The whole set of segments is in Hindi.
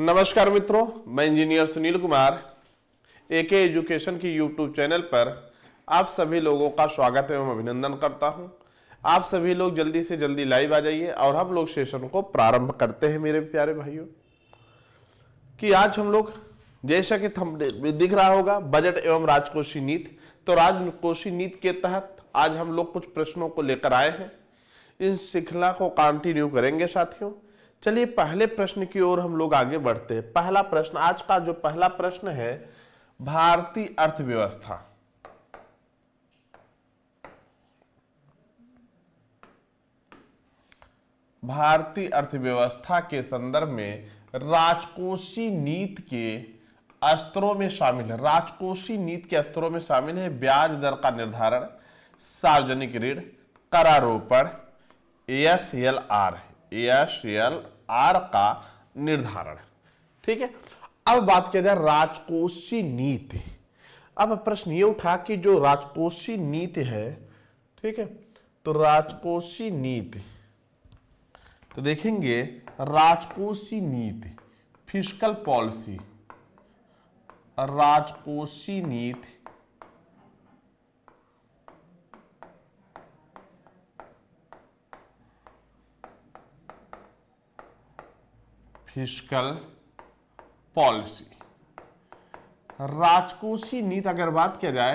नमस्कार मित्रों मैं इंजीनियर सुनील कुमार ए के एजुकेशन की यूट्यूब चैनल पर आप सभी लोगों का स्वागत एवं अभिनंदन करता हूं आप सभी लोग जल्दी से जल्दी लाइव आ जाइए और हम लोग सेशन को प्रारंभ करते हैं मेरे प्यारे भाइयों कि आज हम लोग जैसा कि दिख रहा होगा बजट एवं राजकोषीय नीति तो राजकोषीय नीति के तहत आज हम लोग कुछ प्रश्नों को लेकर आए हैं इन श्रृंखला को कंटिन्यू करेंगे साथियों चलिए पहले प्रश्न की ओर हम लोग आगे बढ़ते हैं पहला प्रश्न आज का जो पहला प्रश्न है भारतीय अर्थव्यवस्था भारतीय अर्थव्यवस्था के संदर्भ में राजकोषी नीति के स्तरों में शामिल है राजकोषी नीति के स्तरों में शामिल है ब्याज दर का निर्धारण सार्वजनिक ऋण करारोपण S L R S L R का निर्धारण ठीक है अब बात किया जाए राजकोषीय नीति अब प्रश्न ये उठा कि जो राजकोषीय नीति है ठीक है तो राजकोषीय नीति तो देखेंगे राजकोषीय नीति फिजिकल पॉलिसी राजकोषीय नीति फिजिकल पॉलिसी राजकोषी नीति अगर बात किया जाए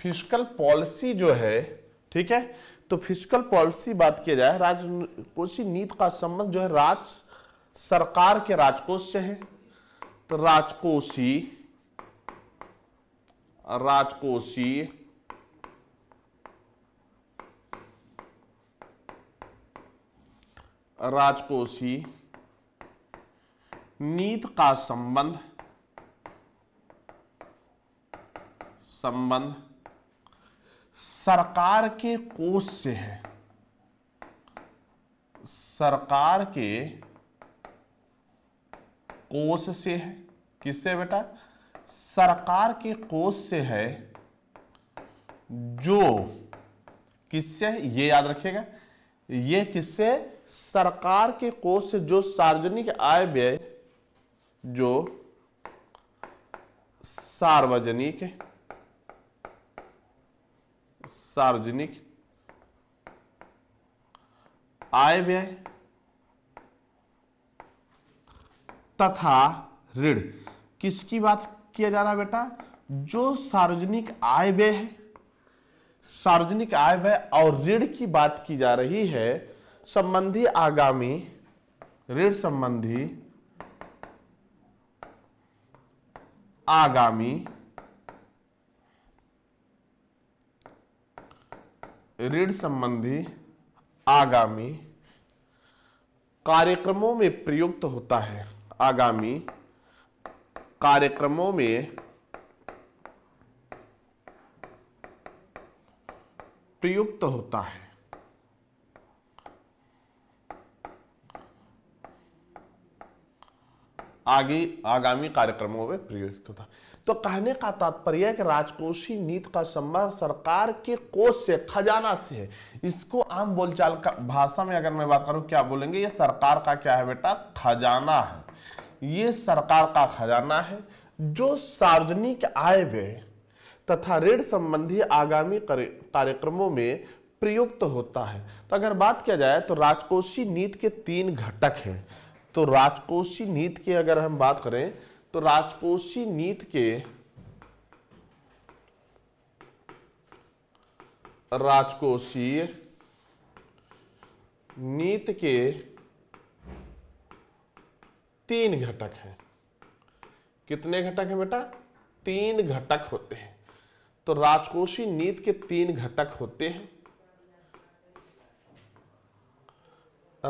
फिजिकल पॉलिसी जो है ठीक है तो फिजिकल पॉलिसी बात किया जाए राजकोषी नीति का संबंध जो है राज सरकार के राजकोष से है तो राजकोषी राजकोषी राजकोषी नीत का संबंध संबंध सरकार के कोष से है सरकार के कोष से है किससे बेटा सरकार के कोष से है जो किससे ये याद रखिएगा ये किससे सरकार के कोष से जो सार्वजनिक आय व्यय जो सार्वजनिक सार्वजनिक आय व्यय तथा ऋण किसकी बात किया जा रहा है बेटा जो सार्वजनिक आय व्यय है सार्वजनिक आय व्यय और ऋण की बात की जा रही है संबंधी आगामी ऋण संबंधी आगामी ऋण संबंधी आगामी कार्यक्रमों में प्रयुक्त होता है आगामी कार्यक्रमों में प्रयुक्त होता है आगे आगामी कार्यक्रमों में प्रयुक्त होता तो कहने का तात्पर्य है कि राजकोषीय नीति का संबंध सरकार के कोष से खजाना से है इसको आम बोलचाल का भाषा में अगर मैं बात करूं क्या बोलेंगे ये सरकार का क्या है बेटा खजाना है ये सरकार का खजाना है जो सार्वजनिक आय व्यय तथा ऋण संबंधी आगामी कार्यक्रमों में प्रयुक्त होता है तो अगर बात किया जाए तो राजकोषीय नीति के तीन घटक हैं तो राजकोषीय नीति के अगर हम बात करें तो राजकोषीय नीति के राजकोषीय नीति के तीन घटक हैं कितने घटक हैं बेटा तीन घटक होते हैं तो राजकोषीय नीति के तीन घटक होते हैं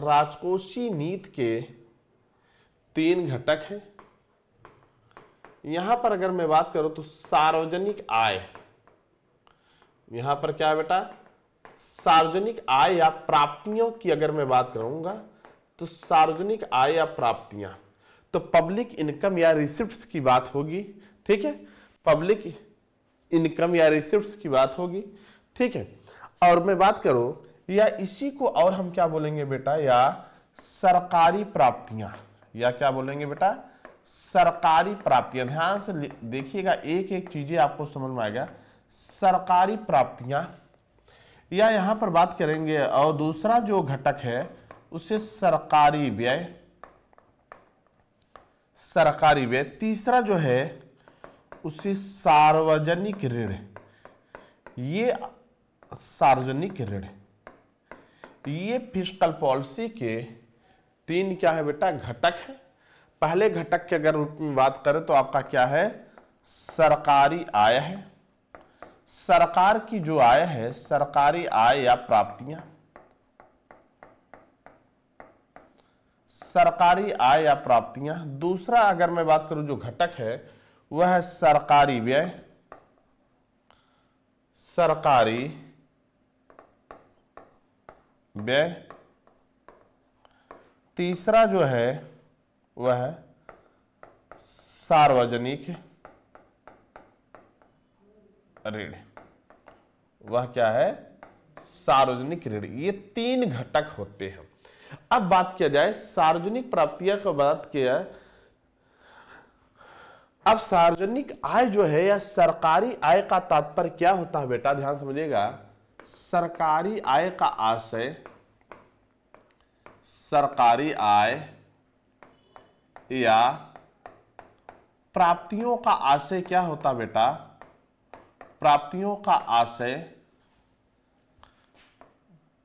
राजकोषीय नीति के तीन घटक हैं यहां पर अगर मैं बात करूं तो सार्वजनिक आय यहां पर क्या बेटा सार्वजनिक आय या प्राप्तियों की अगर मैं बात करूंगा तो सार्वजनिक आय या प्राप्तियां तो पब्लिक इनकम या रिसिप्ट की बात होगी ठीक है पब्लिक इनकम या रिसिप्ट की बात होगी ठीक है और मैं बात करूं या इसी को और हम क्या बोलेंगे बेटा या सरकारी प्राप्तियां या क्या बोलेंगे बेटा सरकारी प्राप्तियां ध्यान से देखिएगा एक एक चीजें आपको समझ में आएगा सरकारी प्राप्तियां या यहां पर बात करेंगे और दूसरा जो घटक है उसे सरकारी व्यय सरकारी व्यय तीसरा जो है उसे सार्वजनिक ऋण ये सार्वजनिक ऋण ये फिजिकल पॉलिसी के तीन क्या है बेटा घटक है पहले घटक के अगर रूप में बात करें तो आपका क्या है सरकारी आय है सरकार की जो आय है सरकारी आय या प्राप्तियां सरकारी आय या प्राप्तियां दूसरा अगर मैं बात करूं जो घटक है वह है सरकारी व्यय सरकारी व्यय तीसरा जो है वह है सार्वजनिक ऋण वह क्या है सार्वजनिक ऋण ये तीन घटक होते हैं अब बात किया जाए सार्वजनिक प्राप्तियां का बात किया अब सार्वजनिक आय जो है या सरकारी आय का तात्पर्य क्या होता है बेटा ध्यान समझिएगा सरकारी आय का आशय सरकारी आय या प्राप्तियों का आशय क्या होता बेटा प्राप्तियों का आशय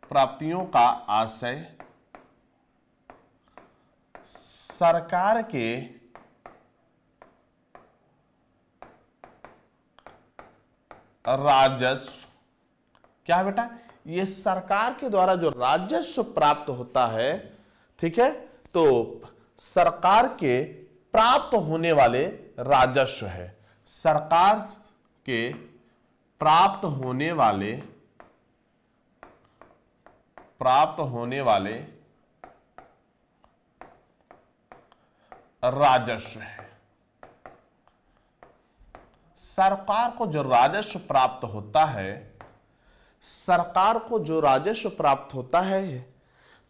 प्राप्तियों का आशय सरकार के राजस्व क्या बेटा ये सरकार के द्वारा जो राजस्व प्राप्त होता है ठीक है तो सरकार के प्राप्त होने वाले राजस्व है सरकार के प्राप्त होने वाले प्राप्त होने वाले राजस्व है सरकार को जो राजस्व प्राप्त होता है सरकार को जो राजस्व प्राप्त होता है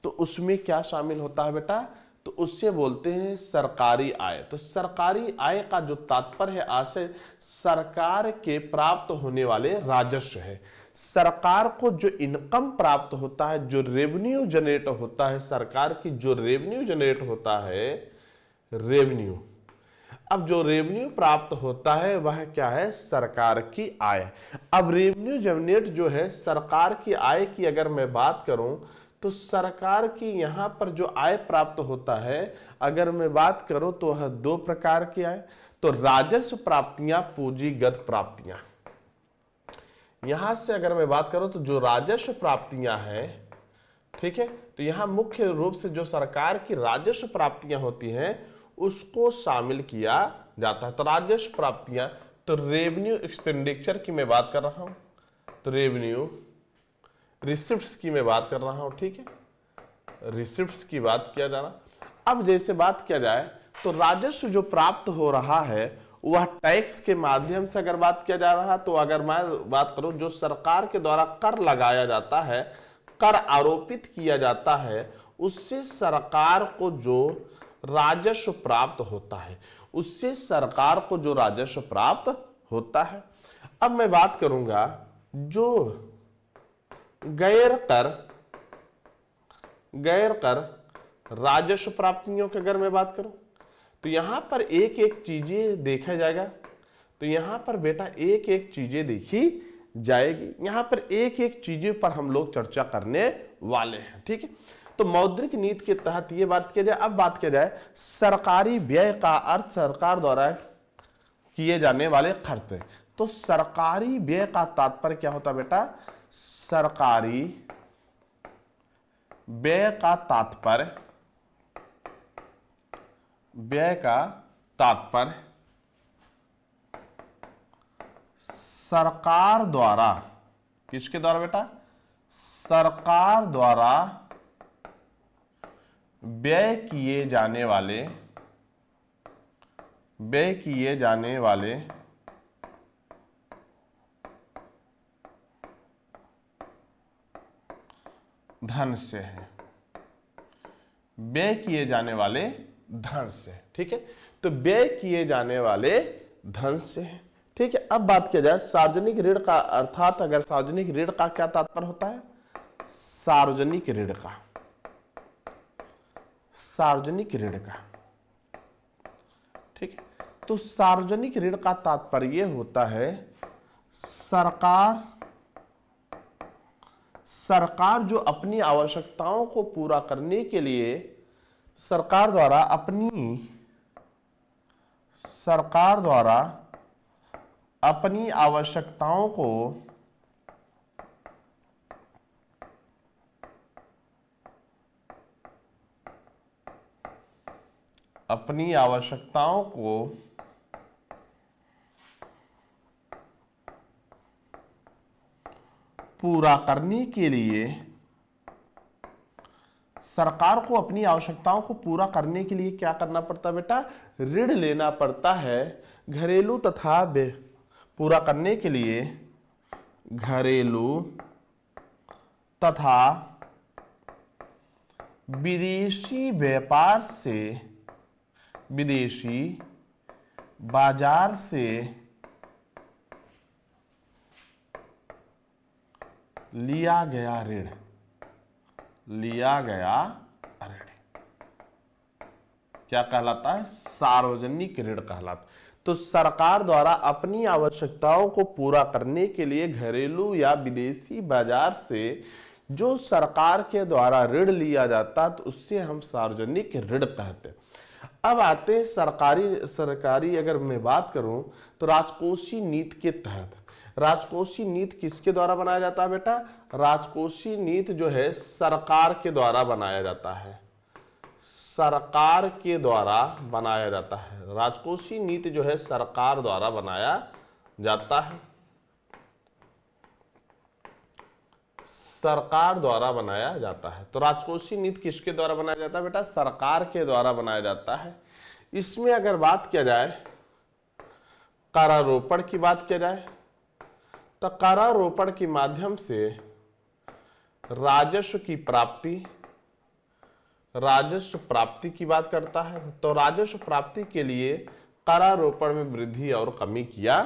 तो उसमें क्या शामिल होता है बेटा तो उससे बोलते हैं सरकारी आय तो सरकारी आय का जो तात्पर्य है आशय सरकार के प्राप्त होने वाले राजस्व है सरकार को जो इनकम प्राप्त होता है जो रेवेन्यू जनरेट होता है सरकार की जो रेवेन्यू जनरेट होता है रेवेन्यू अब जो रेवेन्यू प्राप्त होता है वह क्या है सरकार की आय अब रेवेन्यू जनरेट जो है सरकार की आय की अगर मैं बात करूं तो सरकार की यहाँ पर जो आय प्राप्त होता है अगर मैं बात करूँ तो वह दो प्रकार की आय तो राजस्व प्राप्तियां पूंजीगत प्राप्तियां यहां से अगर मैं बात करूं तो जो राजस्व प्राप्तियां हैं ठीक है तो यहां मुख्य रूप से जो सरकार की राजस्व प्राप्तियां होती हैं उसको शामिल किया जाता है तो राजस्व प्राप्तियां तो रेवेन्यू एक्सपेंडिचर की मैं बात कर रहा हूं तो रेवेन्यू रिसिप्ट की मैं बात कर रहा हूँ ठीक है रिसिप्ट की बात किया जा रहा अब जैसे बात किया जाए तो राजस्व जो प्राप्त हो रहा है वह टैक्स के माध्यम से अगर बात किया जा रहा तो अगर मैं बात करूं जो सरकार के द्वारा कर लगाया जाता है कर आरोपित किया जाता है उससे सरकार को जो राजस्व प्राप्त होता है उससे सरकार को जो राजस्व प्राप्त होता है अब मैं बात करूंगा जो गैर कर गैर कर राजस्व प्राप्तियों के अगर मैं बात करूं तो यहां पर एक एक चीजें देखा जाएगा तो यहां पर बेटा एक एक चीजें देखी जाएगी यहां पर एक एक चीजें पर हम लोग चर्चा करने वाले हैं ठीक है तो मौद्रिक नीति के तहत ये बात किया जाए अब बात किया जाए सरकारी व्यय का अर्थ सरकार द्वारा किए जाने वाले खर्च तो सरकारी व्यय का तात्पर्य क्या होता बेटा सरकारी व्यय का तात्पर्य व्यय का तात्पर्य सरकार द्वारा किसके द्वारा बेटा सरकार द्वारा व्यय किए जाने वाले व्यय किए जाने वाले धन से है व्यय किए जाने वाले धन से ठीक है तो व्यय किए जाने वाले धन से है ठीक है अब बात किया जाए सार्वजनिक ऋण का अर्थात अगर सार्वजनिक ऋण का क्या तात्पर्य होता है सार्वजनिक ऋण का सार्वजनिक ऋण का ठीक है तो सार्वजनिक ऋण का तात्पर्य होता है सरकार सरकार जो अपनी आवश्यकताओं को पूरा करने के लिए सरकार द्वारा अपनी सरकार द्वारा अपनी आवश्यकताओं को अपनी आवश्यकताओं को पूरा करने के लिए सरकार को अपनी आवश्यकताओं को पूरा करने के लिए क्या करना पड़ता है बेटा ऋण लेना पड़ता है घरेलू तथा पूरा करने के लिए घरेलू तथा विदेशी व्यापार से विदेशी बाजार से लिया गया ऋण लिया गया ऋण क्या कहलाता है सार्वजनिक ऋण कहलाता तो सरकार द्वारा अपनी आवश्यकताओं को पूरा करने के लिए घरेलू या विदेशी बाजार से जो सरकार के द्वारा ऋण लिया जाता तो उससे हम सार्वजनिक ऋण कहते अब आते सरकारी सरकारी अगर मैं बात करूं तो राजकोषीय नीति के तहत राजकोषीय नीति किसके द्वारा बनाया जाता है बेटा राजकोषीय नीति जो है सरकार के द्वारा बनाया जाता है सरकार के द्वारा बनाया जाता है राजकोषीय नीति जो है सरकार द्वारा बनाया जाता है सरकार द्वारा बनाया जाता है तो राजकोषीय नीति किसके द्वारा बनाया जाता है बेटा सरकार के द्वारा बनाया जाता है इसमें अगर बात किया जाए कारारोपण की बात किया जाए तो करारोपण के माध्यम से राजस्व की प्राप्ति राजस्व प्राप्ति की बात करता है तो राजस्व प्राप्ति के लिए करारोपण में वृद्धि और कमी किया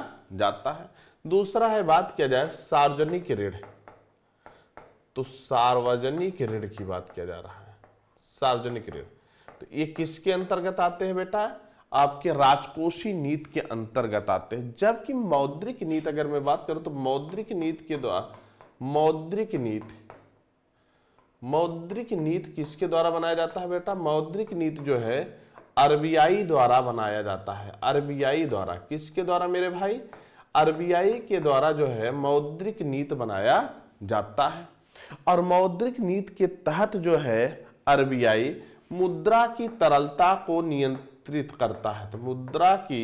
जाता है दूसरा है बात किया जाए सार्वजनिक ऋण तो सार्वजनिक ऋण की बात किया जा रहा है सार्वजनिक ऋण तो ये किसके अंतर्गत आते हैं बेटा आपके राजकोषीय नीति के अंतर्गत आते हैं जबकि मौद्रिक नीति अगर मैं बात करूं तो मौद्रिक नीति के द्वारा मौद्रिक नीति मौद्रिक नीति किसके द्वारा बनाया जाता है बेटा मौद्रिक नीति जो है आरबीआई द्वारा बनाया जाता है आरबीआई द्वारा किसके द्वारा मेरे भाई आरबीआई के द्वारा जो है मौद्रिक नीति बनाया जाता है और मौद्रिक नीति के तहत जो है आरबीआई मुद्रा की तरलता को नियंत्रित विस्तृत करता है तो मुद्रा की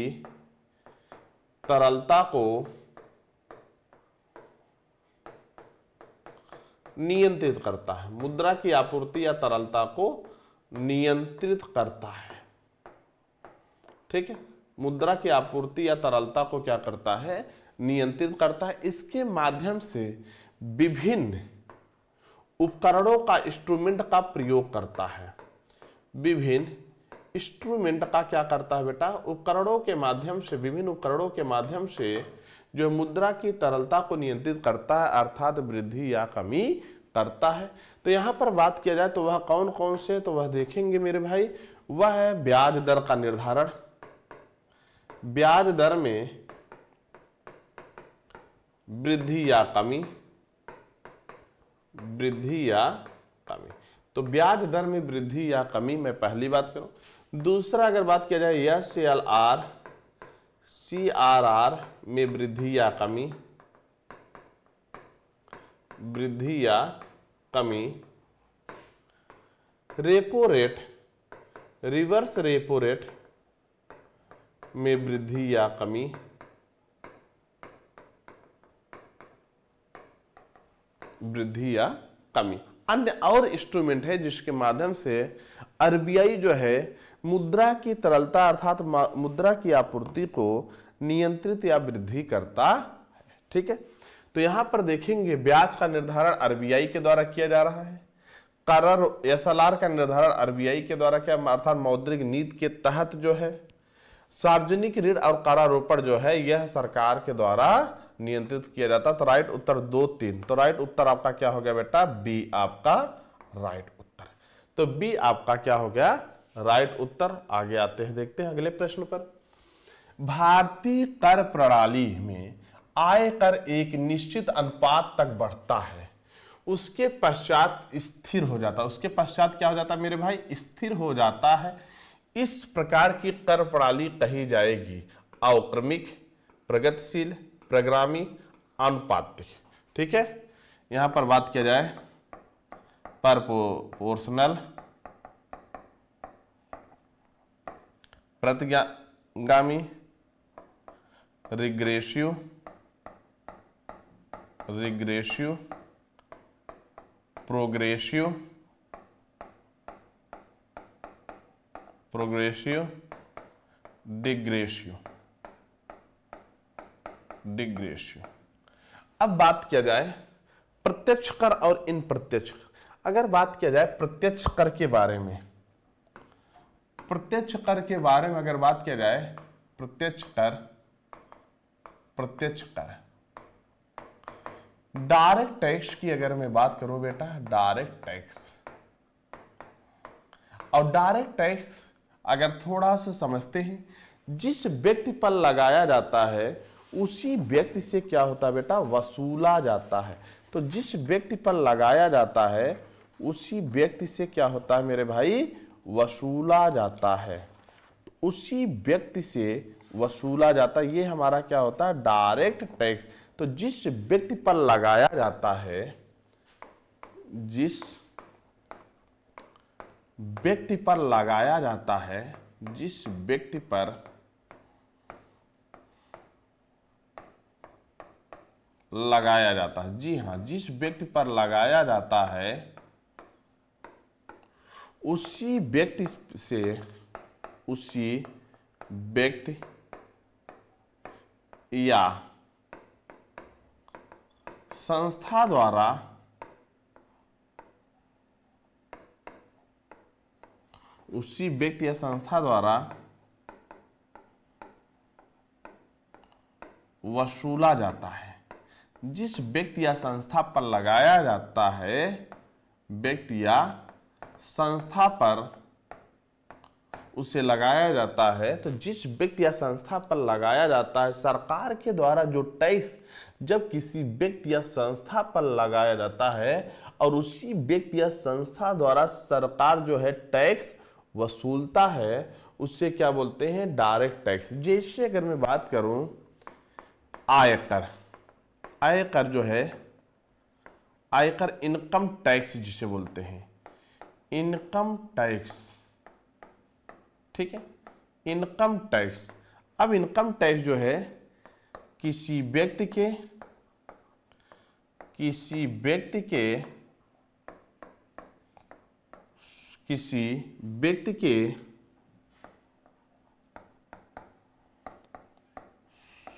तरलता को नियंत्रित करता है मुद्रा की आपूर्ति या तरलता को नियंत्रित करता है ठीक है मुद्रा की आपूर्ति या तरलता को क्या करता है नियंत्रित करता है इसके माध्यम से विभिन्न उपकरणों का इंस्ट्रूमेंट का प्रयोग करता है विभिन्न इंस्ट्रूमेंट का क्या करता है बेटा उपकरणों के माध्यम से विभिन्न उपकरणों के माध्यम से जो मुद्रा की तरलता को नियंत्रित करता है अर्थात वृद्धि या कमी करता है तो यहाँ पर बात किया जाए तो वह कौन कौन से तो वह देखेंगे मेरे भाई वह है ब्याज दर का निर्धारण ब्याज दर में वृद्धि या कमी वृद्धि या कमी तो ब्याज दर में वृद्धि या कमी मैं पहली बात करूं दूसरा अगर बात किया जाए S L R C R R में वृद्धि या कमी वृद्धि या कमी repo rate reverse repo rate में वृद्धि या कमी वृद्धि या कमी अन्य और इंस्ट्रूमेंट है जिसके माध्यम से आरबीआई जो है मुद्रा की तरलता अर्थात मुद्रा की आपूर्ति को नियंत्रित या वृद्धि करता है ठीक है तो यहां पर देखेंगे ब्याज का निर्धारण आरबीआई के द्वारा किया जा रहा है करार एस का निर्धारण आरबीआई के द्वारा किया अर्थात मौद्रिक नीति के तहत जो है सार्वजनिक ऋण और करारोपण जो है यह सरकार के द्वारा नियंत्रित किया जाता है तो राइट उत्तर दो तीन तो राइट उत्तर आपका क्या हो गया बेटा बी आपका राइट उत्तर तो बी आपका क्या हो गया राइट उत्तर आगे आते हैं देखते हैं अगले प्रश्न पर भारतीय कर प्रणाली में आय कर एक निश्चित अनुपात तक बढ़ता है उसके पश्चात स्थिर हो जाता है उसके पश्चात क्या हो जाता है मेरे भाई स्थिर हो जाता है इस प्रकार की कर प्रणाली कही जाएगी अवक्रमिक प्रगतिशील प्रग्रामी अनुपातिक ठीक है यहां पर बात किया जाए परपोर्शनल प्रतिगामी रिग्रेशिव रिग्रेशियो प्रोग्रेशियो प्रोग्रेशियो डिग्रेशिव डिग रेशियो अब बात किया जाए प्रत्यक्ष कर और इन प्रत्यक्ष अगर बात किया जाए प्रत्यक्ष कर के बारे में प्रत्यक्ष कर के बारे में अगर बात किया जाए प्रत्यक्ष कर प्रत्यक्ष कर डायरेक्ट टैक्स की अगर मैं बात करूं बेटा डायरेक्ट टैक्स और डायरेक्ट टैक्स अगर थोड़ा सा समझते हैं जिस व्यक्ति पर लगाया जाता है उसी व्यक्ति से क्या होता है बेटा वसूला जाता है तो जिस व्यक्ति पर लगाया जाता है उसी व्यक्ति से क्या होता है मेरे भाई वसूला जाता है तो उसी व्यक्ति से वसूला जाता है ये हमारा क्या होता है डायरेक्ट टैक्स तो जिस व्यक्ति पर लगाया जाता है जिस व्यक्ति पर लगाया जाता है जिस व्यक्ति पर लगाया जाता है जी हां जिस व्यक्ति पर लगाया जाता है उसी व्यक्ति से उसी व्यक्ति या संस्था द्वारा उसी व्यक्ति या संस्था द्वारा वसूला जाता है जिस व्यक्ति या संस्था पर लगाया जाता है व्यक्ति या संस्था पर उसे लगाया जाता है तो जिस व्यक्ति या संस्था पर लगाया जाता है सरकार के द्वारा जो टैक्स जब किसी व्यक्ति या संस्था पर लगाया जाता है और उसी व्यक्ति या संस्था द्वारा सरकार जो है टैक्स वसूलता है उससे क्या बोलते हैं डायरेक्ट टैक्स जैसे अगर मैं बात करूं आयकर आयकर जो है आयकर इनकम टैक्स जिसे बोलते हैं इनकम टैक्स ठीक है इनकम टैक्स अब इनकम टैक्स जो है किसी व्यक्ति के किसी व्यक्ति के किसी व्यक्ति के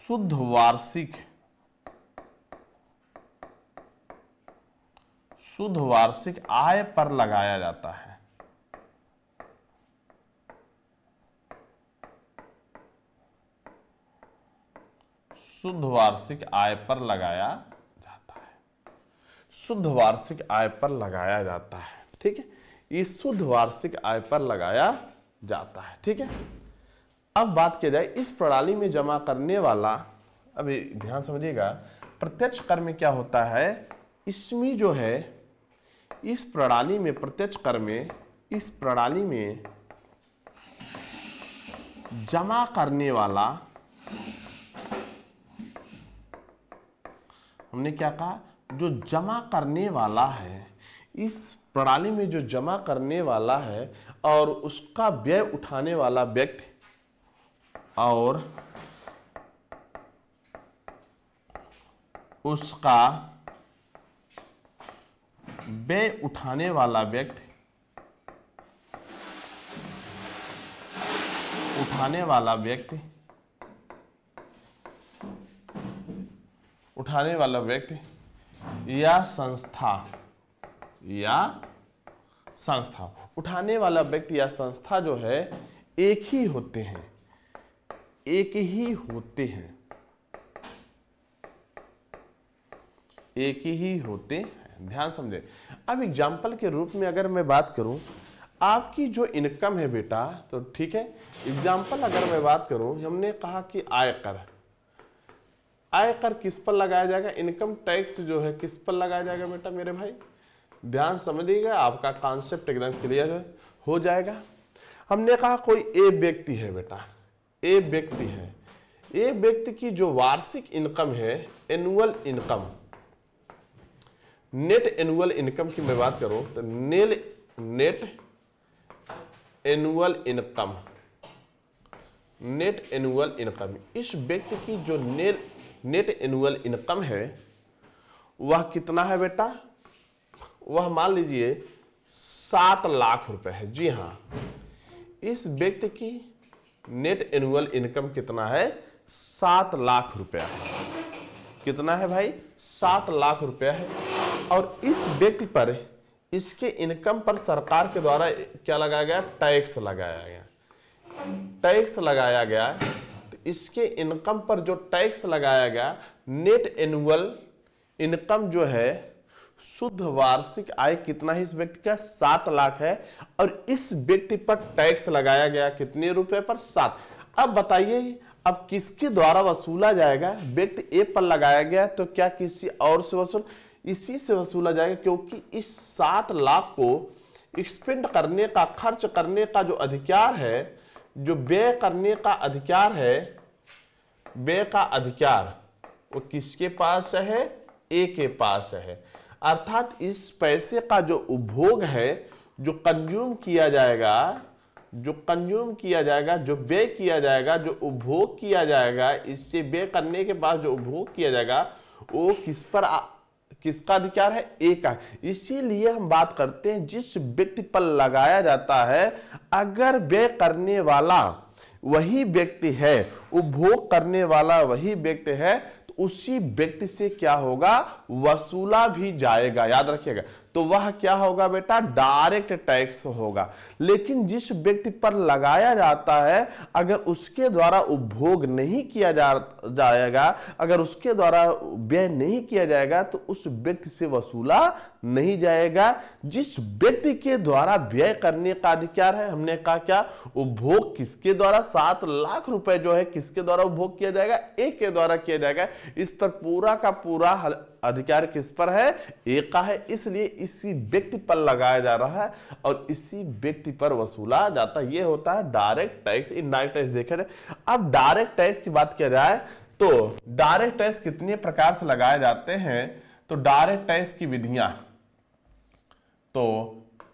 शुद्ध वार्षिक शुद्ध वार्षिक आय पर लगाया जाता है शुद्ध वार्षिक आय पर लगाया जाता है शुद्ध वार्षिक आय पर लगाया जाता है ठीक है इस शुद्ध वार्षिक आय पर लगाया जाता है ठीक है अब बात किया जाए इस प्रणाली में जमा करने वाला अभी ध्यान समझिएगा प्रत्यक्ष कर में क्या होता है इसमें जो है इस प्रणाली में प्रत्यक्ष कर में इस प्रणाली में जमा करने वाला हमने क्या कहा जो जमा करने वाला है इस प्रणाली में जो जमा करने वाला है और उसका व्यय उठाने वाला व्यक्ति और उसका व्यय उठाने वाला व्यक्ति उठाने वाला व्यक्ति उठाने वाला व्यक्ति या संस्था या संस्था उठाने वाला व्यक्ति या संस्था जो है एक ही होते हैं एक ही होते हैं एक ही होते हैं ध्यान समझे अब एग्जाम्पल के रूप में अगर मैं बात करूं आपकी जो इनकम है बेटा तो ठीक है एग्जाम्पल अगर मैं बात करूं हमने कहा कि आयकर आयकर किस पर लगाया जाएगा इनकम टैक्स जो है किस पर लगाया जाएगा बेटा मेरे भाई ध्यान समझिएगा आपका कॉन्सेप्ट एकदम क्लियर हो जाएगा हमने कहा कोई ए व्यक्ति है बेटा ए व्यक्ति है ए व्यक्ति की जो वार्षिक इनकम है annual income net annual income की मैं बात करूं तो नेल net annual income net annual income इस व्यक्ति की जो नेल नेट एनुअल इनकम है वह कितना है बेटा वह मान लीजिए सात लाख रुपए है जी हां इस व्यक्ति की नेट एनुअल इनकम कितना है सात लाख रुपया कितना है भाई सात लाख रुपया है और इस व्यक्ति पर इसके इनकम पर सरकार के द्वारा क्या लगाया गया टैक्स लगाया गया टैक्स लगाया गया तो इसके इनकम पर जो टैक्स लगाया गया नेट एनुअल इनकम जो है शुद्ध वार्षिक आय कितना है इस व्यक्ति का सात लाख है और इस व्यक्ति पर टैक्स लगाया गया कितने रुपए पर सात अब बताइए अब किसके द्वारा वसूला जाएगा व्यक्ति ए पर लगाया गया तो क्या किसी और से वसूल इसी से वसूला जाएगा क्योंकि इस सात लाख को एक्सपेंड करने का खर्च करने का जो अधिकार है जो व्यय करने का अधिकार है व्यय का अधिकार वो किसके पास है ए के पास है अर्थात इस पैसे का जो उपभोग है जो कंज्यूम किया जाएगा जो कंज्यूम किया जाएगा जो व्यय किया जाएगा जो उपभोग किया जाएगा इससे व्यय करने के बाद जो उपभोग किया जाएगा वो किस पर किसका अधिकार है ए का इसीलिए हम बात करते हैं जिस व्यक्ति पर लगाया जाता है अगर व्यय करने वाला वही व्यक्ति है उपभोग करने वाला वही व्यक्ति है तो उसी व्यक्ति से क्या होगा वसूला भी जाएगा याद रखिएगा तो वह क्या होगा बेटा डायरेक्ट टैक्स होगा लेकिन जिस व्यक्ति पर लगाया जाता है अगर उसके द्वारा उपभोग नहीं किया जा जाएगा अगर उसके द्वारा व्यय नहीं किया जाएगा तो उस व्यक्ति से वसूला नहीं जाएगा जिस व्यक्ति के द्वारा व्यय करने का अधिकार है हमने कहा क्या उपभोग किसके द्वारा सात लाख रुपए जो है किसके द्वारा उपभोग किया जाएगा एक के द्वारा किया जाएगा इस पर पूरा का पूरा अधिकार किस पर है एक का है इसलिए इसी व्यक्ति पर लगाया जा रहा है और इसी व्यक्ति पर वसूला जाता है यह होता है डायरेक्ट टैक्स इनडायरेक्ट टैक्स देखे अब डायरेक्ट टैक्स की बात किया जाए तो डायरेक्ट टैक्स कितने प्रकार से लगाए जाते हैं तो डायरेक्ट टैक्स की विधियां तो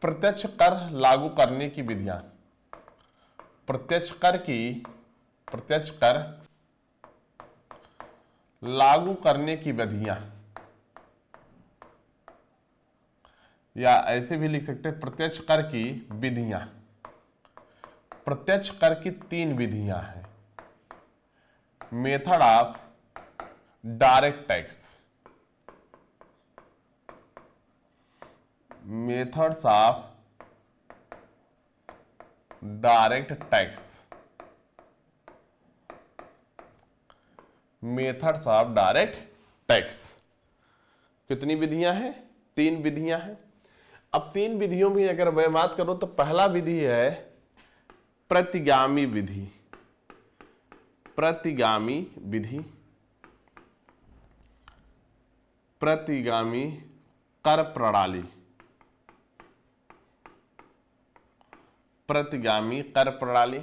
प्रत्यक्ष कर लागू करने की विधियां प्रत्यक्ष कर की प्रत्यक्ष कर लागू करने की विधियां या ऐसे भी लिख सकते हैं प्रत्यक्ष कर की विधियां प्रत्यक्ष कर की तीन विधियां हैं method of direct tax methods of direct tax methods of direct tax कितनी विधियां हैं तीन विधियां हैं अब तीन विधियों में अगर मैं बात करूं तो पहला विधि है प्रतिगामी विधि प्रतिगामी विधि प्रतिगामी कर प्रणाली प्रतिगामी कर प्रणाली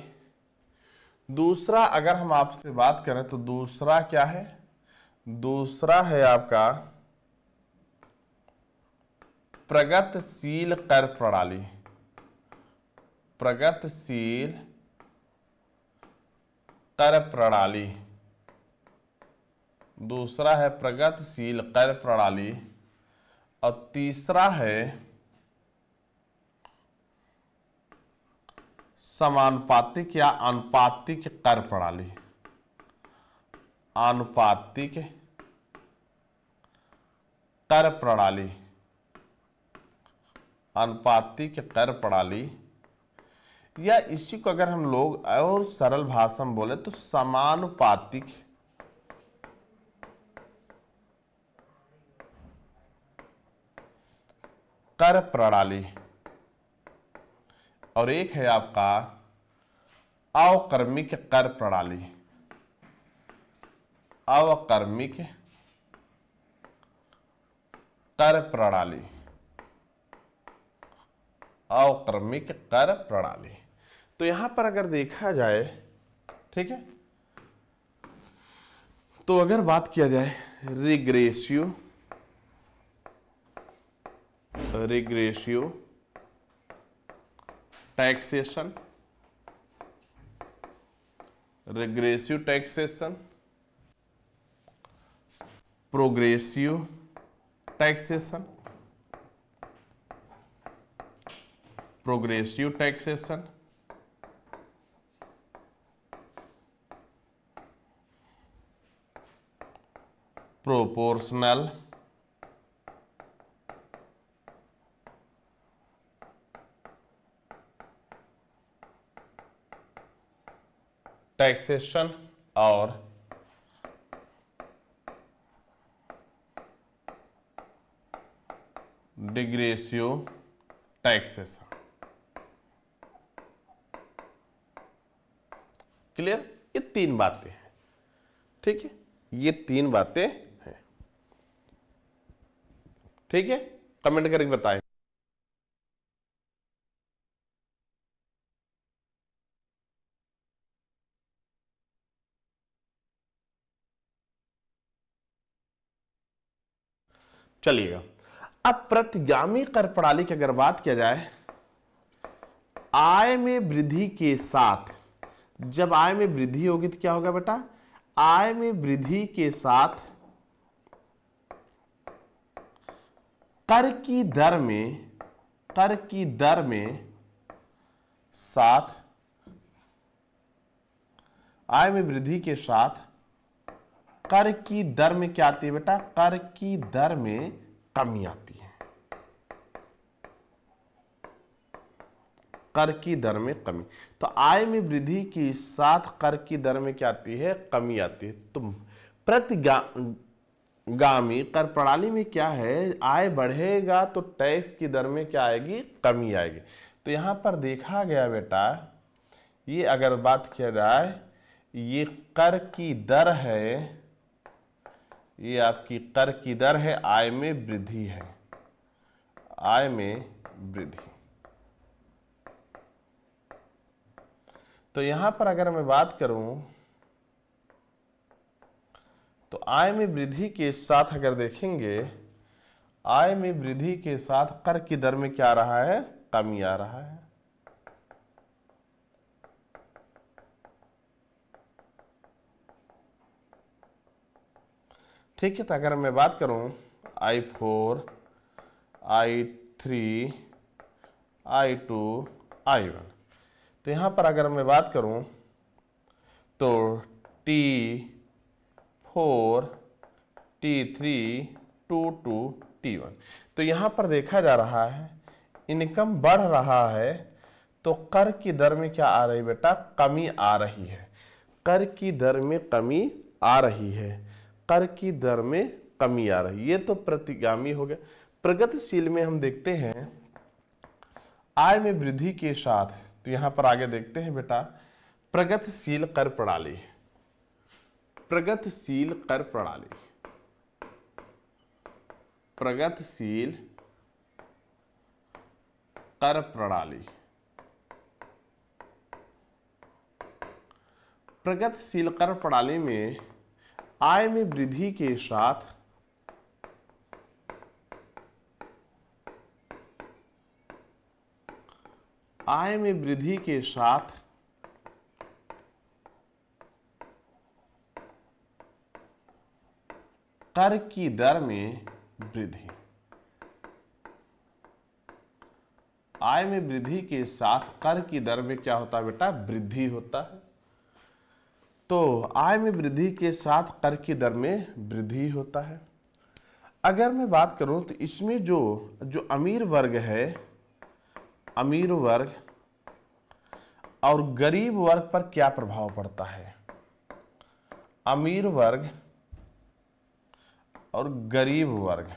दूसरा अगर हम आपसे बात करें तो दूसरा क्या है दूसरा है आपका प्रगतिशील कर प्रणाली प्रगतिशील कर प्रणाली दूसरा है प्रगतिशील कर प्रणाली और तीसरा है समानुपातिक या अनुपातिक कर प्रणाली अनुपातिक कर प्रणाली अनुपातिक कर प्रणाली या इसी को अगर हम लोग और सरल भाषा में बोले तो समानुपातिक कर प्रणाली और एक है आपका अवकर्मिक कर प्रणाली अवकर्मिक कर प्रणाली अवकर्मिक कर प्रणाली तो यहां पर अगर देखा जाए ठीक है तो अगर बात किया जाए regressive regressive taxation regressive taxation progressive taxation progressive taxation proportional taxation और डिग्रेसियो टैक्सेशन क्लियर ये तीन बातें हैं ठीक है ये तीन बातें हैं ठीक है कमेंट करके बताएं चलिएगा अब प्रतिगामी कर प्रणाली की अगर बात किया जाए आय में वृद्धि के साथ जब आय में वृद्धि होगी तो क्या होगा बेटा आय में वृद्धि के साथ कर की दर में कर की दर में साथ आय में वृद्धि के साथ कर की दर में क्या आती है बेटा कर की दर में कमी आती है कर की दर में कमी तो आय में वृद्धि के साथ कर की दर में क्या आती है कमी आती है तो प्रतिगामी कर प्रणाली में क्या है आय बढ़ेगा तो टैक्स की दर में क्या आएगी कमी आएगी तो यहाँ पर देखा गया बेटा ये अगर बात किया जाए ये कर की दर है ये आपकी कर की दर है आय में वृद्धि है आय में वृद्धि तो यहां पर अगर मैं बात करूं तो आय में वृद्धि के साथ अगर देखेंगे आय में वृद्धि के साथ कर की दर में क्या आ रहा है कमी आ रहा है ठीक है तो अगर मैं बात करूं I four I three I two I one तो यहाँ पर अगर मैं बात करूं तो T four T three two two T one तो यहाँ पर देखा जा रहा है इनकम बढ़ रहा है तो कर की दर में क्या आ रही बेटा कमी आ रही है कर की दर में कमी आ रही है कर की दर में कमी आ रही ये तो प्रतिगामी हो गया प्रगतिशील में हम देखते हैं आय में वृद्धि के साथ तो यहां पर आगे देखते हैं बेटा प्रगतिशील कर प्रणाली प्रगतिशील कर प्रणाली प्रगतिशील कर प्रणाली प्रगतिशील कर प्रणाली में आय में वृद्धि के साथ आय में वृद्धि के साथ कर की दर में वृद्धि आय में वृद्धि के साथ कर की दर में क्या होता है बेटा वृद्धि होता है तो आय में वृद्धि के साथ कर की दर में वृद्धि होता है अगर मैं बात करूं तो इसमें जो जो अमीर वर्ग है अमीर वर्ग और गरीब वर्ग पर क्या प्रभाव पड़ता है अमीर वर्ग और गरीब वर्ग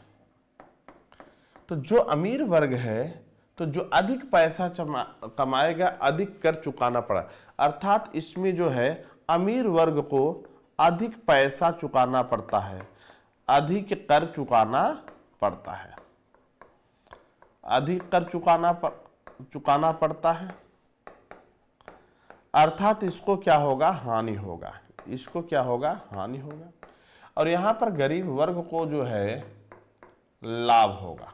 तो जो अमीर वर्ग है तो जो अधिक पैसा कमाएगा अधिक कर चुकाना पड़ा अर्थात इसमें जो है अमीर वर्ग को अधिक पैसा चुकाना पड़ता है अधिक कर चुकाना पड़ता है अधिक कर चुकाना पर, चुकाना पड़ता है अर्थात इसको क्या होगा हानि होगा इसको क्या होगा हानि होगा और यहां पर गरीब वर्ग को जो है लाभ होगा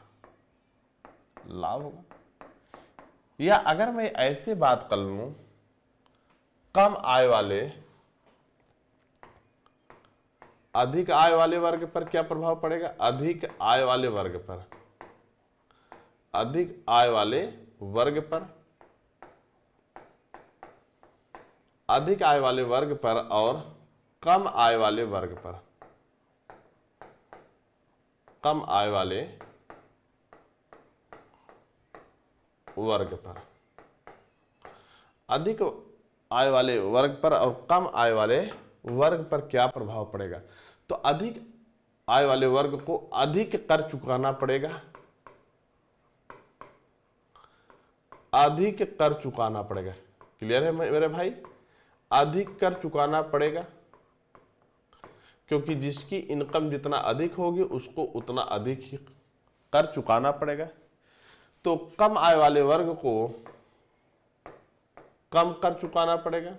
लाभ होगा या अगर मैं ऐसे बात कर लू कम आय वाले अधिक आय वाले वर्ग पर क्या प्रभाव पड़ेगा अधिक आय वाले वर्ग पर अधिक आय वाले वर्ग पर अधिक आय वाले वर्ग पर और कम आय वाले वर्ग पर कम आय वाले वर्ग पर अधिक आय वाले वर्ग पर और कम आय वाले वर्ग पर क्या प्रभाव पड़ेगा तो अधिक आय वाले वर्ग को अधिक कर चुकाना पड़ेगा अधिक कर चुकाना पड़ेगा क्लियर है मेरे भाई अधिक कर चुकाना पड़ेगा क्योंकि जिसकी इनकम जितना अधिक होगी उसको उतना अधिक कर चुकाना पड़ेगा तो कम आय वाले वर्ग को कम कर चुकाना पड़ेगा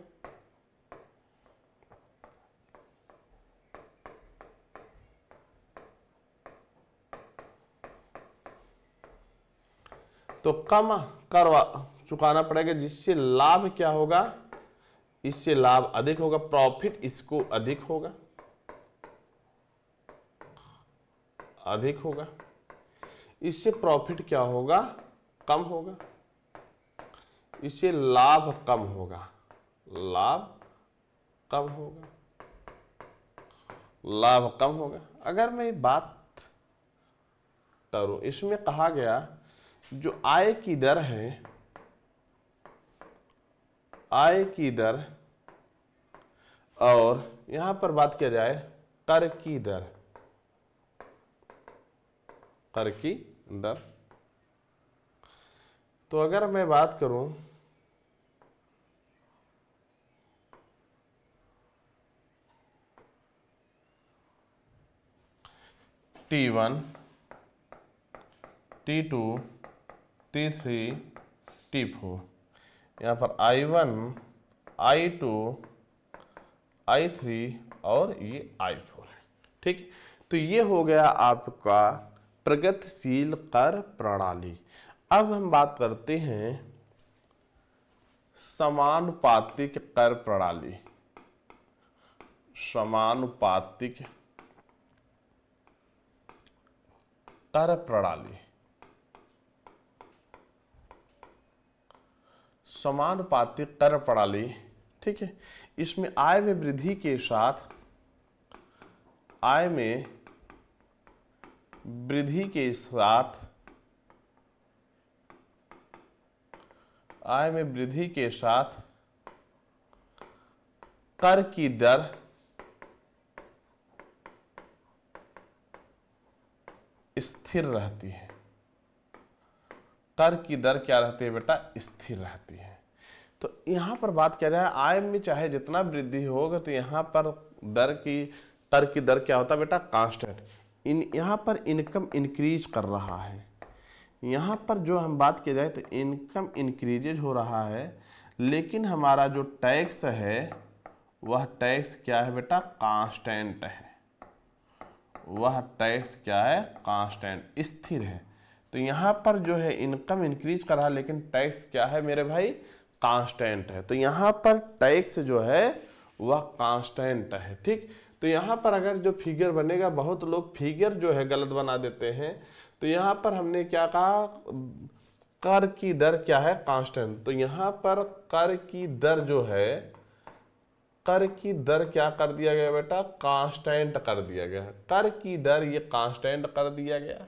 तो कम करवा चुकाना पड़ेगा जिससे लाभ क्या होगा इससे लाभ अधिक होगा प्रॉफिट इसको अधिक होगा अधिक होगा इससे प्रॉफिट क्या होगा कम होगा इससे लाभ कम होगा लाभ कम होगा लाभ कम होगा अगर मैं बात करूं इसमें कहा गया जो आय की दर है आय की दर और यहां पर बात किया जाए कर की दर कर की दर तो अगर मैं बात करूं T one T two T three T four यहाँ पर I one I two I three और ये आई फोर है ठीक तो ये हो गया आपका प्रगतिशील कर प्रणाली अब हम बात करते हैं समानुपातिक कर प्रणाली समानुपातिक कर प्रणाली समानुपातिक कर प्रणाली ठीक है इसमें आय में वृद्धि के साथ आय में वृद्धि के साथ आय में वृद्धि के साथ कर की दर स्थिर रहती है तर की दर क्या रहती है बेटा स्थिर रहती है तो यहाँ पर बात किया जाए आय में चाहे जितना वृद्धि होगा तो यहाँ पर दर की तर की दर क्या होता है बेटा कांस्टेंट इन यहाँ पर इनकम इंक्रीज कर रहा है यहाँ पर जो हम बात किया जाए तो इनकम इंक्रीजेज हो रहा है लेकिन हमारा जो टैक्स है वह टैक्स क्या है बेटा कांस्टेंट है वह टैक्स क्या है कांस्टेंट स्थिर है तो यहाँ पर जो है इनकम इंक्रीज कर रहा है लेकिन टैक्स क्या है मेरे भाई कांस्टेंट है तो यहाँ पर टैक्स जो है वह कांस्टेंट है ठीक तो यहाँ पर अगर जो फिगर बनेगा बहुत लोग फिगर जो है गलत बना देते हैं तो यहाँ पर हमने क्या कहा कर की दर क्या है कांस्टेंट तो यहाँ पर कर की दर जो है कर की दर क्या कर दिया गया बेटा कांस्टेंट कर दिया गया कर की दर ये कांस्टेंट कर दिया गया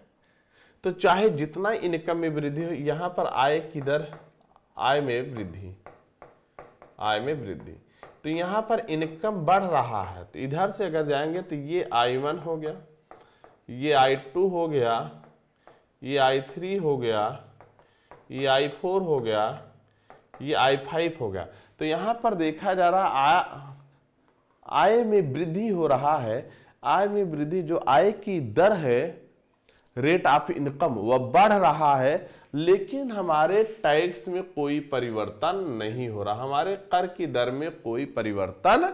तो चाहे जितना इनकम में वृद्धि हो यहां पर आय की दर आय में वृद्धि आय में वृद्धि तो यहां पर इनकम बढ़ रहा है तो इधर से अगर जाएंगे तो ये आई वन हो गया ये आई टू हो गया ये आई थ्री हो गया ये आई फोर हो गया ये आई फाइव हो गया तो यहाँ पर देखा जा रहा आ, आय में वृद्धि हो रहा है आय में वृद्धि जो आय की दर है रेट ऑफ इनकम वह बढ़ रहा है लेकिन हमारे टैक्स में कोई परिवर्तन नहीं हो रहा हमारे कर की दर में कोई परिवर्तन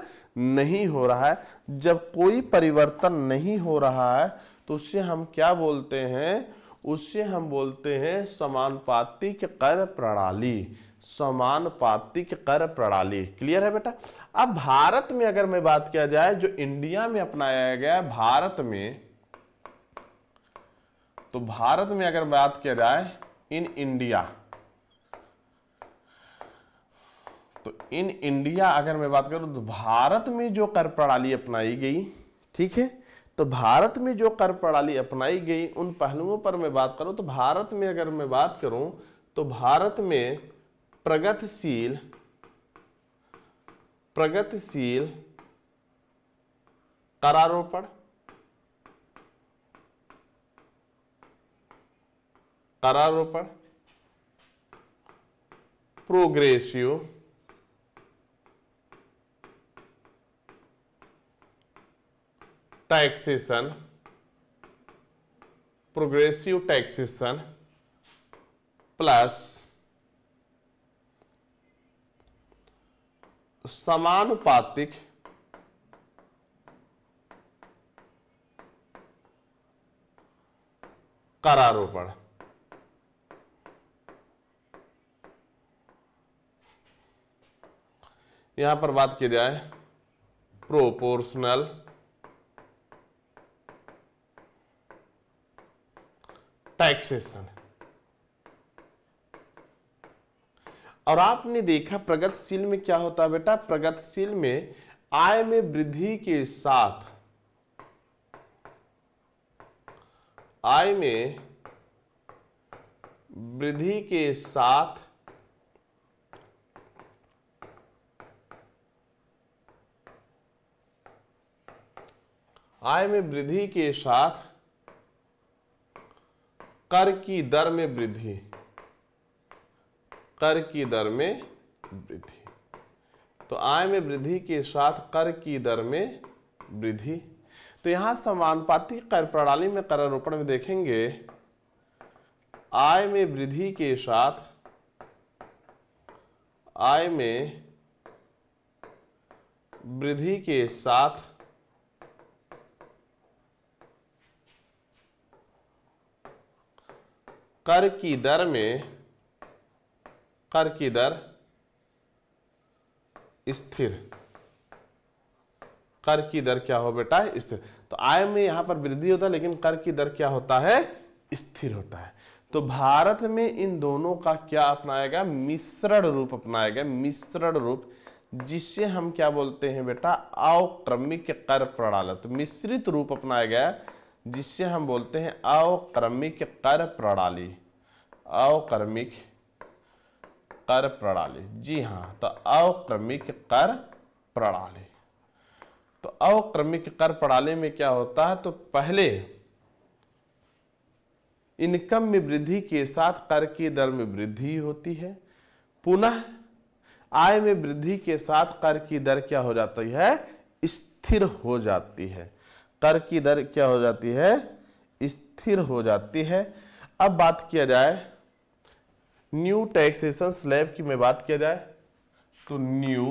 नहीं हो रहा है जब कोई परिवर्तन नहीं हो रहा है तो उससे हम क्या बोलते हैं उससे हम बोलते हैं समानुपातिक कर प्रणाली समानुपातिक कर प्रणाली क्लियर है बेटा अब भारत में अगर मैं बात किया जाए जो इंडिया में अपनाया गया भारत में तो भारत में अगर बात किया जाए इन इंडिया तो इन इंडिया अगर मैं बात करूं तो भारत में जो कर प्रणाली अपनाई गई ठीक है तो भारत में जो कर प्रणाली अपनाई गई उन पहलुओं पर मैं बात करूं तो भारत में अगर मैं बात करूं तो भारत में प्रगतिशील प्रगतिशील करारोपण करारोपण progressive taxation progressive taxation plus समानुपातिक करारोपण यहां पर बात की जाए प्रोपोर्शनल टैक्सेशन और आपने देखा प्रगतिशील में क्या होता है बेटा प्रगतिशील में आय में वृद्धि के साथ आय में वृद्धि के साथ आय में वृद्धि के साथ कर की दर में वृद्धि कर की दर में वृद्धि तो आय में वृद्धि के साथ कर की दर में वृद्धि तो यहां समानुपाती कर प्रणाली में कर रोपण में देखेंगे आय में वृद्धि के साथ आय में वृद्धि के साथ कर की दर में कर की दर स्थिर कर की दर क्या हो बेटा स्थिर तो आय में यहां पर वृद्धि होता है लेकिन कर की दर क्या होता है स्थिर होता है तो भारत में इन दोनों का क्या अपनाया गया मिश्रण रूप अपनाया गया मिश्रण रूप जिससे हम क्या बोलते हैं बेटा अवक्रमिक कर प्रणाली तो मिश्रित रूप अपनाया गया जिससे हम बोलते हैं अवक्रमिक कर प्रणाली अवक्रमिक कर प्रणाली जी हाँ तो अवक्रमिक कर प्रणाली तो अवक्रमिक कर प्रणाली में क्या होता है तो पहले इनकम में वृद्धि के साथ कर की दर में वृद्धि होती है पुनः आय में वृद्धि के साथ कर की दर क्या हो जाती है स्थिर हो जाती है कर की दर क्या हो जाती है स्थिर हो जाती है अब बात किया जाए न्यू टैक्सेशन स्लैब की में बात किया जाए तो न्यू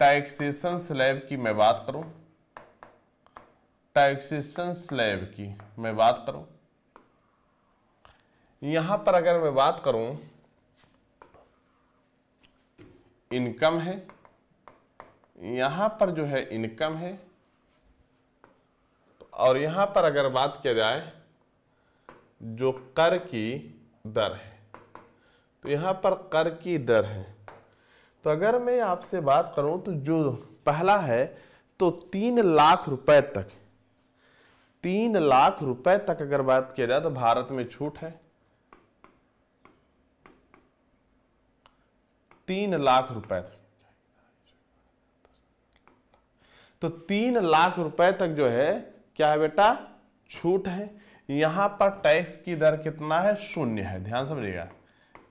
टैक्सेशन स्लैब की मैं बात करूं टैक्सेशन स्लैब की मैं बात करूं यहां पर अगर मैं बात करूं इनकम है यहां पर जो है इनकम है तो और यहां पर अगर बात किया जाए जो कर की दर है तो यहां पर कर की दर है तो अगर मैं आपसे बात करूं तो जो पहला है तो तीन लाख रुपए तक तीन लाख रुपए तक अगर बात किया जाए तो भारत में छूट है तीन लाख रुपए तक तो तीन लाख रुपए तक जो है क्या है बेटा छूट है यहां पर टैक्स की दर कितना है शून्य है ध्यान समझिएगा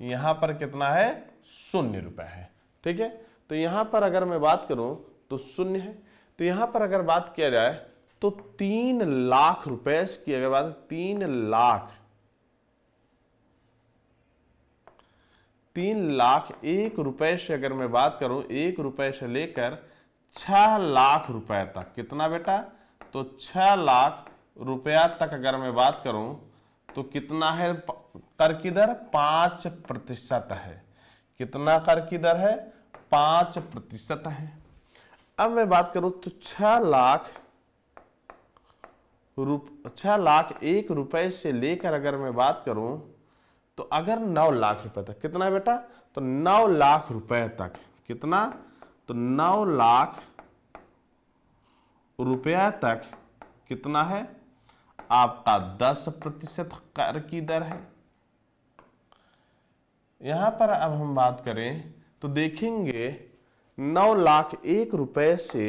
यहां पर कितना है शून्य रुपए है ठीक है तो यहां पर अगर मैं बात करूं तो शून्य है तो यहां पर अगर बात किया जाए तो तीन लाख रुपए की अगर बात तीन लाख तीन लाख एक रुपए से अगर मैं बात करूं एक रुपए से लेकर छह लाख रुपए तक कितना बेटा तो छह लाख रुपया तक अगर मैं बात करूं तो कितना है कर की दर पाँच प्रतिशत है कितना कर की दर है पाँच प्रतिशत है अब मैं बात करूं तो छह लाख रुप छह लाख एक रुपए से लेकर अगर मैं बात करूं तो अगर नौ लाख रुपए तक कितना बेटा तो नौ लाख रुपए तक कितना तो नौ लाख रुपया तक कितना है आपका दस प्रतिशत कर की दर है यहां पर अब हम बात करें तो देखेंगे नौ लाख एक रुपए से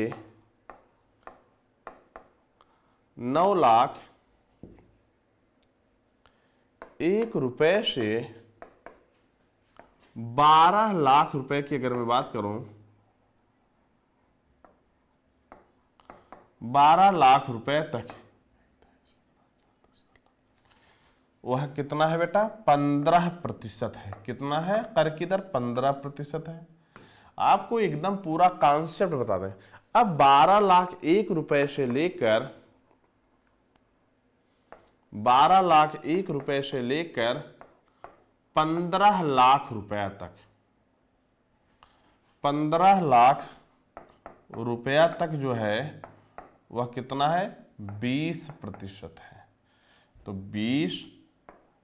नौ लाख एक रुपए से बारह लाख रुपए की अगर मैं बात करूं बारह लाख रुपए तक वह कितना है बेटा पंद्रह प्रतिशत है कितना है कर की दर पंद्रह प्रतिशत है आपको एकदम पूरा कॉन्सेप्ट बता दें अब बारह लाख एक रुपए से लेकर बारह लाख एक रुपए से लेकर पंद्रह लाख रुपया तक पंद्रह लाख रुपया तक जो है वह कितना है 20 प्रतिशत है तो 20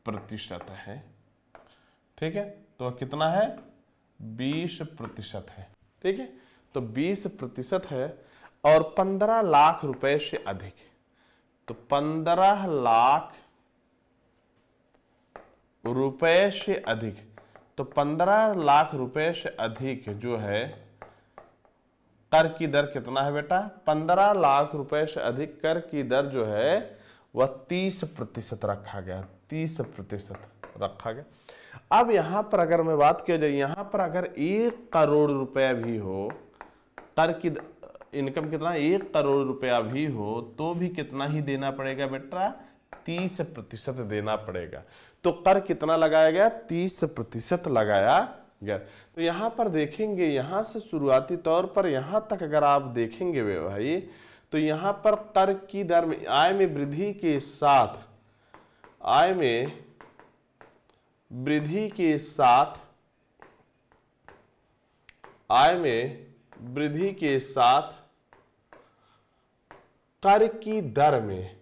प्रतिशत है ठीक है तो वह कितना है 20 प्रतिशत है ठीक है तो 20 प्रतिशत है और 15 लाख रुपए से अधिक तो 15 लाख रुपए से अधिक तो 15 लाख रुपए से अधिक जो है कर की दर कितना है बेटा पंद्रह लाख रुपए से अधिक कर की दर जो है वह तीस प्रतिशत रखा गया तीस प्रतिशत रखा गया अब यहाँ पर अगर मैं बात किया जाए यहाँ पर अगर एक करोड़ रुपया भी हो कर की इनकम कितना एक करोड़ रुपया भी हो तो भी कितना ही देना पड़ेगा बेटा तीस प्रतिशत देना पड़ेगा तो कर कितना लगाया गया तीस प्रतिशत लगाया गैर तो यहाँ पर देखेंगे यहाँ से शुरुआती तौर पर यहाँ तक अगर आप देखेंगे वे भाई तो यहाँ पर कर की दर में आय में वृद्धि के साथ आय में वृद्धि के साथ आय में वृद्धि के साथ कर की दर में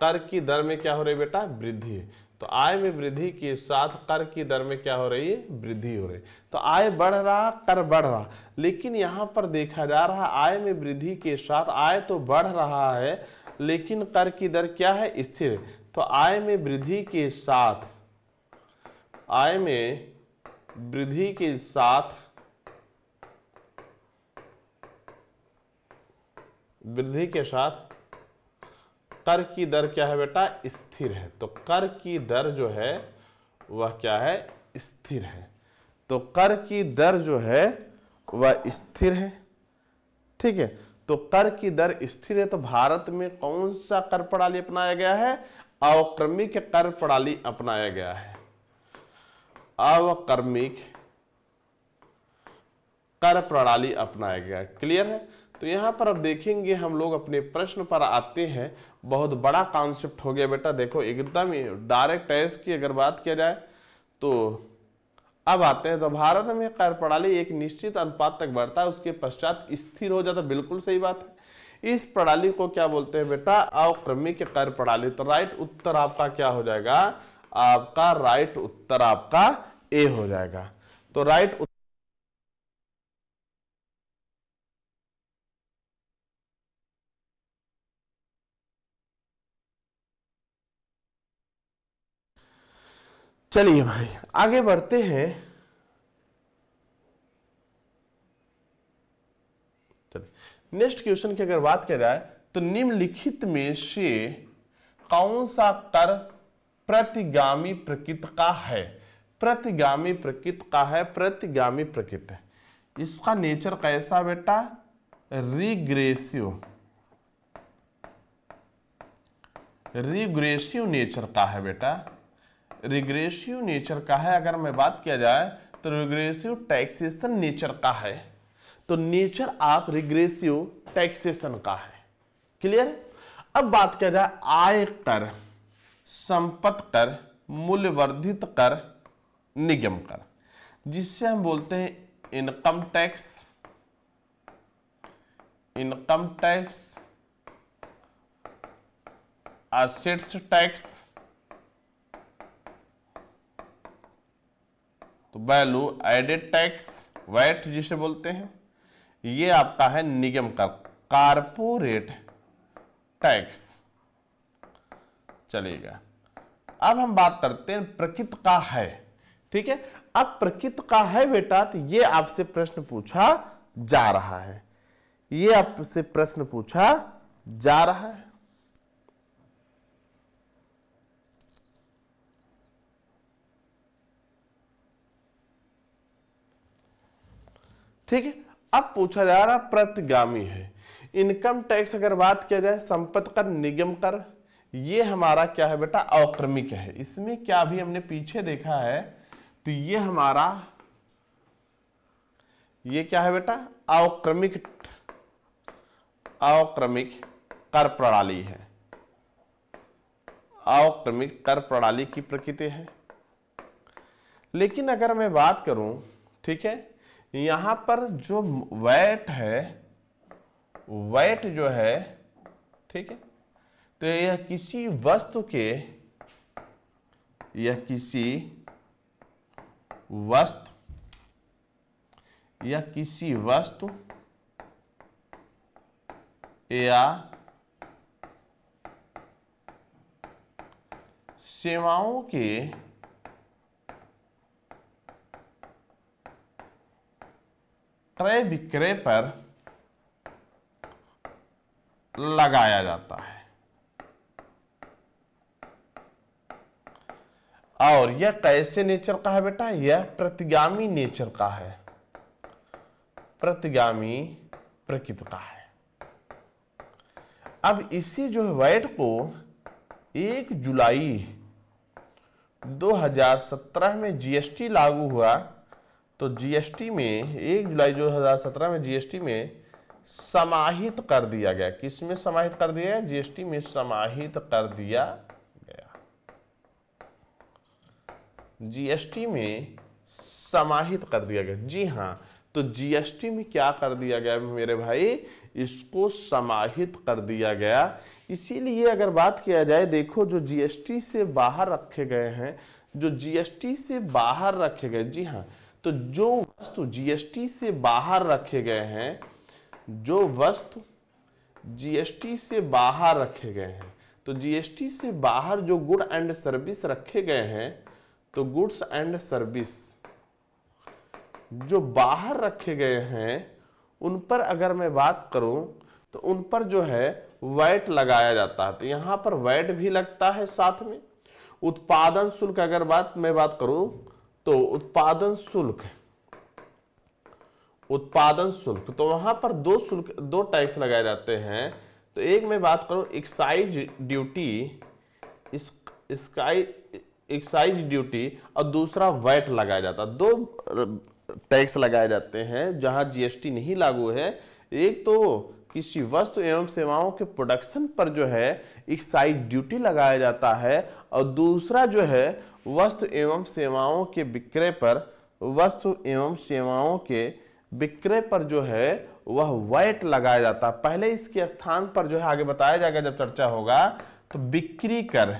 कर की दर में क्या हो रही बेटा वृद्धि तो आय में वृद्धि के साथ कर की दर में क्या हो रही है वृद्धि हो रही तो आय बढ़ रहा कर बढ़ रहा लेकिन यहाँ पर देखा जा रहा आय में वृद्धि के साथ आय तो बढ़ रहा है लेकिन कर की दर क्या है स्थिर तो आय में वृद्धि के साथ आय में वृद्धि के साथ वृद्धि के साथ कर की दर क्या है बेटा स्थिर है तो कर की दर जो है वह क्या है स्थिर है तो कर की दर जो है वह स्थिर है ठीक है तो कर की दर स्थिर है तो भारत में कौन सा कर प्रणाली अपनाया गया है अवक्रमिक कर प्रणाली अपनाया गया है अवक्रमिक कर प्रणाली अपनाया गया क्लियर है तो यहाँ पर अब देखेंगे हम लोग अपने प्रश्न पर आते हैं बहुत बड़ा कॉन्सेप्ट हो गया बेटा देखो एकदम डायरेक्ट टेस्ट की अगर बात किया जाए तो अब आते हैं तो भारत में कर प्रणाली एक निश्चित अनुपात तक बढ़ता है उसके पश्चात स्थिर हो जाता बिल्कुल सही बात है इस प्रणाली को क्या बोलते हैं बेटा अवक्रमिक कर प्रणाली तो राइट उत्तर आपका क्या हो जाएगा आपका राइट उत्तर आपका ए हो जाएगा तो राइट चलिए भाई आगे बढ़ते हैं नेक्स्ट क्वेश्चन की अगर बात किया जाए तो निम्नलिखित में से कौन सा कर प्रतिगामी प्रकृत का है प्रतिगामी प्रकृत का है प्रतिगामी प्रकृत है इसका नेचर कैसा बेटा रिग्रेसिव रिग्रेसिव नेचर का है बेटा रिग्रेसिव नेचर का है अगर मैं बात किया जाए तो रिग्रेसिव टैक्सेशन नेचर का है तो नेचर आप रिग्रेसिव टैक्सेशन का है क्लियर अब बात किया जाए आय कर संपत्ति कर मूल्यवर्धित कर निगम कर जिससे हम बोलते हैं income tax income tax assets tax तो वैल्यू एडेड टैक्स वैट जिसे बोलते हैं ये आपका है निगम का कारपोरेट टैक्स चलेगा अब हम बात करते हैं प्रकृत का है ठीक है अब प्रकृत का है बेटा तो ये आपसे प्रश्न पूछा जा रहा है ये आपसे प्रश्न पूछा जा रहा है ठीक है अब पूछा जा रहा प्रतिगामी है इनकम टैक्स अगर बात किया जाए संपत्ति कर निगम कर ये हमारा क्या है बेटा अक्रमिक है इसमें क्या भी हमने पीछे देखा है तो ये हमारा ये क्या है बेटा अक्रमिक अक्रमिक कर प्रणाली है अवक्रमिक कर प्रणाली की प्रकृति है लेकिन अगर मैं बात करूं ठीक है यहां पर जो वैट है वैट जो है ठीक है तो यह किसी वस्तु के यह किसी वस्तु या किसी वस्तु या सेवाओं के क्रय विक्रय पर लगाया जाता है और यह कैसे नेचर का है बेटा यह प्रतिगामी नेचर का है प्रतिगामी प्रकृति का है अब इसी जो है वैट को एक जुलाई 2017 में जीएसटी लागू हुआ तो जीएसटी में एक जुलाई दो हज़ार सत्रह में जीएसटी में समाहित कर दिया गया किस में समाहित कर दिया गया जीएसटी में समाहित कर दिया गया जीएसटी में समाहित कर दिया गया जी हाँ तो जीएसटी में क्या कर दिया गया मेरे भाई इसको समाहित कर दिया गया इसीलिए अगर बात किया जाए देखो जो जीएसटी से बाहर रखे गए हैं जो जीएसटी से बाहर रखे गए जी हाँ तो जो वस्तु जीएसटी से बाहर रखे गए हैं जो वस्तु जीएसटी से बाहर रखे गए हैं तो जीएसटी से बाहर जो गुड एंड सर्विस रखे गए हैं तो गुड्स एंड सर्विस जो बाहर रखे गए हैं उन पर अगर मैं बात करूं तो उन पर जो है वैट लगाया जाता है तो यहाँ पर वैट भी लगता है साथ में उत्पादन शुल्क अगर बात मैं बात करूं तो उत्पादन शुल्क उत्पादन शुल्क तो वहां पर दो शुल्क दो टैक्स लगाए जाते हैं तो एक मैं बात करूं एक्साइज ड्यूटी स्काई एक्साइज ड्यूटी और दूसरा वैट लगाया जाता दो टैक्स लगाए जाते हैं जहां जीएसटी नहीं लागू है एक तो किसी वस्तु एवं सेवाओं के प्रोडक्शन पर जो है एक्साइज ड्यूटी लगाया जाता है और दूसरा जो है वस्तु एवं सेवाओं के विक्रय पर वस्तु एवं सेवाओं के विक्रय पर जो है वह वैट लगाया जाता पहले इसके स्थान पर जो है आगे बताया जाएगा जब चर्चा होगा तो बिक्री कर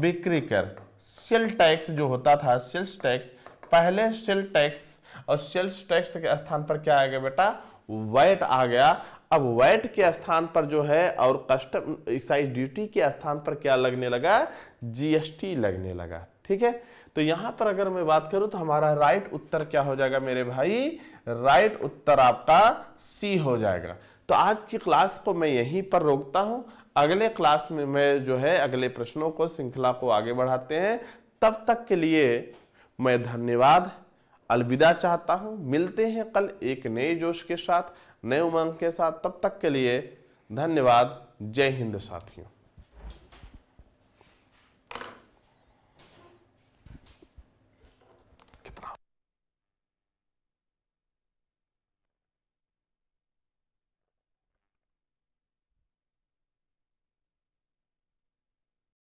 बिक्री कर सेल टैक्स जो होता था सेल्स टैक्स पहले सेल टैक्स और सेल्स टैक्स के स्थान पर क्या आ गया बेटा वैट आ गया अब वैट के स्थान पर जो है और कस्टम एक्साइज ड्यूटी के स्थान पर क्या लगने लगा जीएसटी लगने लगा ठीक है तो यहां पर अगर मैं बात करूं तो हमारा राइट उत्तर क्या हो जाएगा मेरे भाई राइट उत्तर आपका सी हो जाएगा तो आज की क्लास को मैं यहीं पर रोकता हूं अगले क्लास में मैं जो है अगले प्रश्नों को श्रृंखला को आगे बढ़ाते हैं तब तक के लिए मैं धन्यवाद अलविदा चाहता हूं मिलते हैं कल एक नए जोश के साथ नए उमंग के साथ तब तक के लिए धन्यवाद जय हिंद साथियों